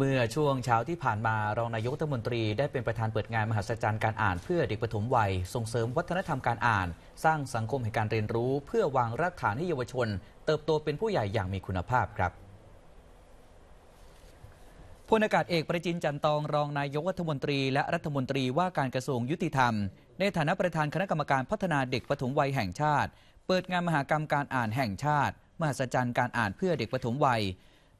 เมื่อช่วงเช้าที่ผ่านมารองนายกรัฐมนตรี ได้เป็นประธานเปิดงานมหัศจรรย์การอ่านเพื่อเด็กปฐมวัย ส่งเสริมวัฒนธรรมการอ่าน สร้างสังคมแห่งการเรียนรู้ เพื่อวางรากฐานให้เยาวชน เติบโตเป็นผู้ใหญ่อย่างมีคุณภาพครับพลอากาศเอกประจินจันตองรองนายกรัฐมนตรีและรัฐมนตรีว่าการกระทรวงยุติธรรม ในฐานะประธานคณะกรรมการพัฒนาเด็กปฐมวัยแห่งชาติ เปิดงานมหากรรมการอ่านแห่งชาติมหัศจรรย์การอ่านเพื่อเด็กปฐมวัย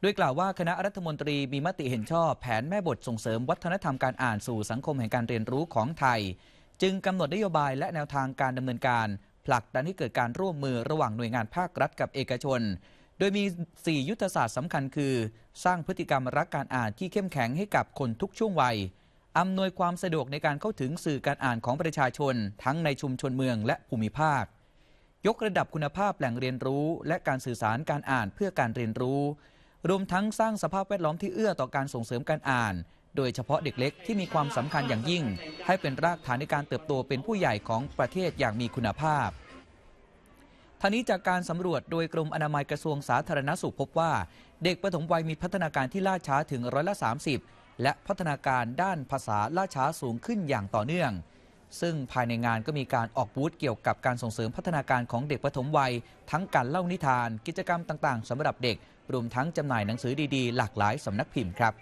ดยกล่าวว่าคณะรัฐมนตรีมีมติเห็นชอบแผนแม่บทส่งเสริมวัฒนธรรมการอ่านสู่สังคมแห่งการเรียนรู้ของไทย จึงกำหนดนโยบายและแนวทางการดำเนินการ ผลักดันให้เกิดการร่วมมือระหว่างหน่วยงานภาครัฐกับเอกชน โดยมี 4 ยุทธศาสตร์สำคัญคือ สร้างพฤติกรรมรักการอ่านที่เข้มแข็งให้กับคนทุกช่วงวัยอำนวยความสะดวกในการเข้าถึงสื่อการอ่านของประชาชน ทั้งในชุมชนเมืองและภูมิภาค ยกระดับคุณภาพแหล่งเรียนรู้ และการสื่อสารการอ่านเพื่อการเรียนรู้รวมทั้งสร้างสภาพแวดล้อมที่เอื้อต่อการส่งเสริมการอ่าน โดยเฉพาะเด็กเล็กที่มีความสำคัญอย่างยิ่ง ให้เป็นรากฐานในการเติบโตเป็นผู้ใหญ่ของประเทศอย่างมีคุณภาพทัานี้จากการสำรวจโดยกรมอนามัยกระทรวงสาธารณสุขพบว่า เด็กประถมวัยมีพัฒนาการที่ล่าช้าถึงร้อยละ 30 และพัฒนาการด้านภาษาล่าช้าสูงขึ้นอย่างต่อเนื่อง ซึ่งภายในงานก็มีการออกบูธเกี่ยวกับการส่งเสริมพัฒนาการของเด็กประถมวัยทั้งการเล่านิทาน กิจกรรมต่างๆสำหรับเด็กรวมทั้งจำหน่ายหนังสือดีๆ หลากหลายสำนักพิมพ์ครับ